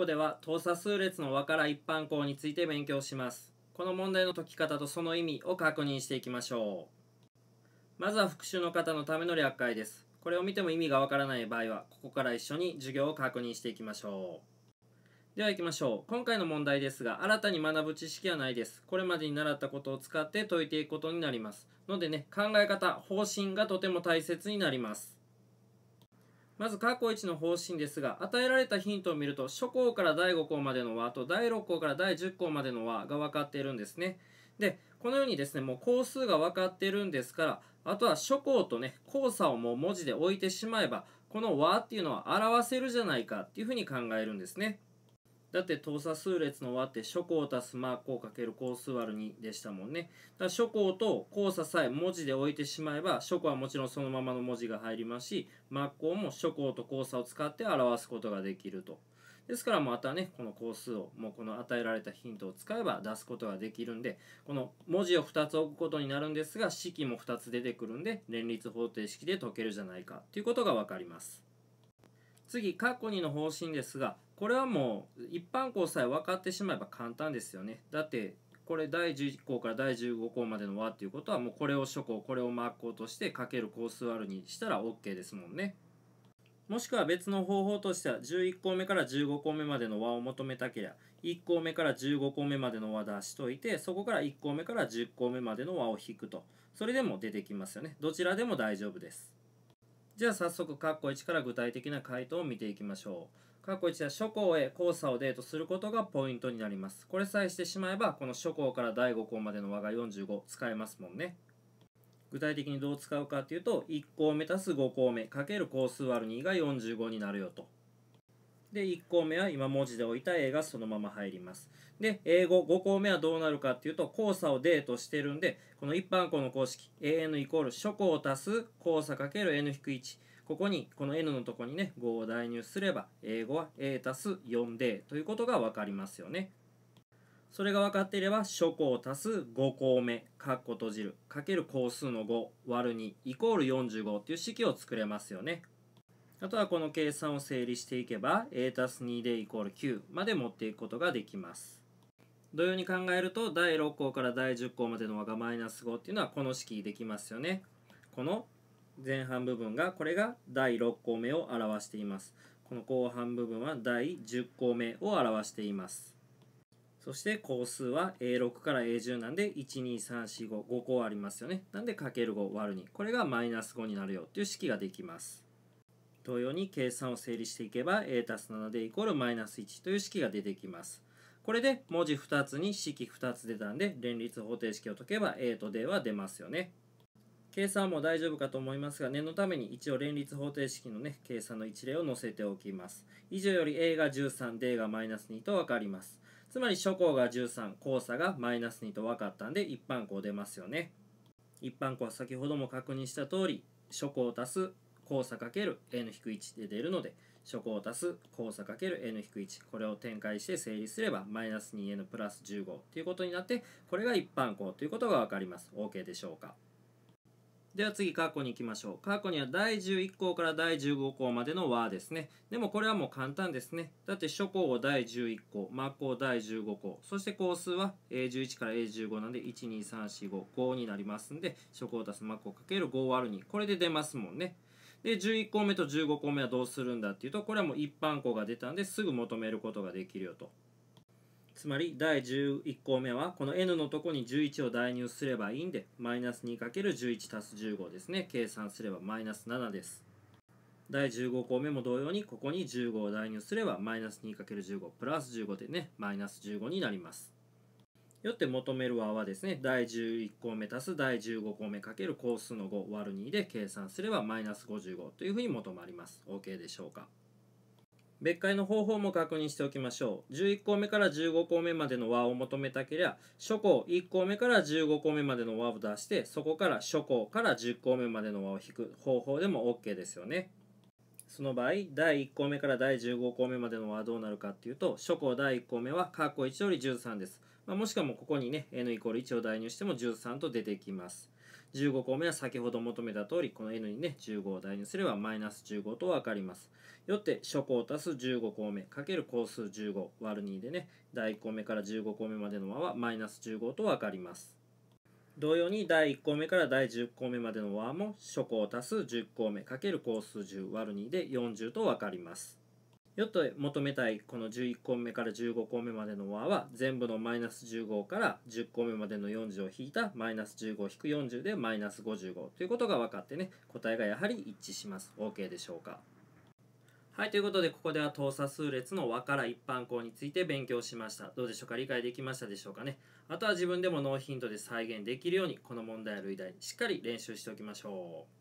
こでは等差数列の和から一般項について勉強します。この問題の解き方とその意味を確認していきましょう。まずは復習の方のための略解です。これを見ても意味がわからない場合は、ここから一緒に授業を確認していきましょう。では行きましょう。今回の問題ですが、新たに学ぶ知識はないです。これまでに習ったことを使って解いていくことになります。のでね、考え方、方針がとても大切になります。まず過去一の方針ですが、与えられたヒントを見ると、初項から第5項までの和と第6項から第10項までの和が分かっているんですね。で、このようにですね、もう項数が分かっているんですから、あとは初項とね、交差をもう文字で置いてしまえば、この和っていうのは表せるじゃないかっていうふうに考えるんですね。だって等差数列の和って初項足すま項かける項数割る2でしたもんね。だから初項と交差さえ文字で置いてしまえば初項はもちろんそのままの文字が入りますし末項も初項と交差を使って表すことができると。ですからまたねこの項数をもうこの与えられたヒントを使えば出すことができるんでこの文字を2つ置くことになるんですが式も2つ出てくるんで連立方程式で解けるじゃないかということが分かります。次、過去2の方針ですが、これはもう一般項さえ分かってしまえば簡単ですよね。だって、これ第11項から第15項までの和っていうことは、もうこれを諸項、これをマーク項としてかける項数 R にしたら OK ですもんね。もしくは別の方法としては、11項目から15項目までの和を求めたけりゃ、1項目から15項目までの和出しといて、そこから1項目から10項目までの和を引くと。それでも出てきますよね。どちらでも大丈夫です。じゃあ早速、ッコ1から具体的な回答を見ていきましょう。ッコ1は初項へ交差をデートすることがポイントになります。これさえしてしまえば、この初項から第5項までの和が45使えますもんね。具体的にどう使うかっていうと、1項目足す5項目かける項数割る2が45になるよと。で、1項目は今文字で置いた A がそのまま入ります。で、英語5項目はどうなるかっていうと、交差をデーとしてるんで、この一般項の公式、an イコール初項を足す交差かけ ×n-1。ここに、この n のとこにね、5を代入すれば、英語は a 足す 4d ということがわかりますよね。それが分かっていれば、初項足す5項目、括弧閉じる、かける項数の5、割る2、イコール45っていう式を作れますよね。あとはこの計算を整理していけば a たす2でイコール9まで持っていくことができます。同様に考えると第6項から第10項までの和がマイナス5っていうのはこの式できますよね。この前半部分がこれが第6項目を表しています。この後半部分は第10項目を表しています。そして項数は A6 から A10 なんで12345 5項ありますよね。なんで ×5 割る2。これがマイナス5になるよっていう式ができます。同様に計算を整理していけば a たす7でイコールマイナス1という式が出てきます。これで文字2つに式2つ出たんで連立方程式を解けば a と d は出ますよね。計算も大丈夫かと思いますが念のために一応連立方程式のね計算の一例を載せておきます。以上より a が 13d がマイナス2と分かります。つまり初項が13交差がマイナス2と分かったんで一般項出ますよね。一般項は先ほども確認した通り初項足す交差かける n 1で出るので、初項を足す交差かける n 1これを展開して整理すればマイナス 2n プラス15ということになってこれが一般項ということがわかります OK でしょうかでは次、カーコに行きましょう。カーコには第11項から第15項までの和ですね。でもこれはもう簡単ですね。だって初項を第11項、末項第15項、そして項数は A11 から A15 なんで1、2、3、4、5、5になりますんで、初項を足す末項かける5割る2。これで出ますもんね。で11項目と15項目はどうするんだっていうとこれはもう一般項が出たんですぐ求めることができるよとつまり第11項目はこの n のとこに11を代入すればいいんでマイナス 2×11 たす15ですね計算すればマイナス7です第15項目も同様にここに15を代入すればマイナス 2×15 プラス15でねマイナス15になりますよって求める和はですね第11項目足す第15項目かける項数の5割る2で計算すればマイナス55というふうに求まります OK でしょうか別解の方法も確認しておきましょう11項目から15項目までの和を求めたければ初項1項目から15項目までの和を出してそこから初項から10項目までの和を引く方法でも OK ですよねその場合第1項目から第15項目までのはどうなるかっていうと初項第1項目は括弧1より13です、まあ、もしくはもここにね n イコール1を代入しても13と出てきます15項目は先ほど求めた通りこの n にね15を代入すればマイナス15と分かりますよって初項足す15項目かける項数15割る2でね第1項目から15項目までの和はマイナス15と分かります同様に第1項目から第10項目までの和も初項足す10項目る項数10割る2で40と分かります。よって求めたいこの11項目から15項目までの和は全部のマイナス15から10項目までの40を引いたマイナス15引く40でマイナス55ということが分かってね答えがやはり一致します。OK でしょうかはい、ということで、ここでは等差数列の和から一般項について勉強しました。どうでしょうか理解できましたでしょうかねあとは自分でもノーヒントで再現できるように、この問題や類題、しっかり練習しておきましょう。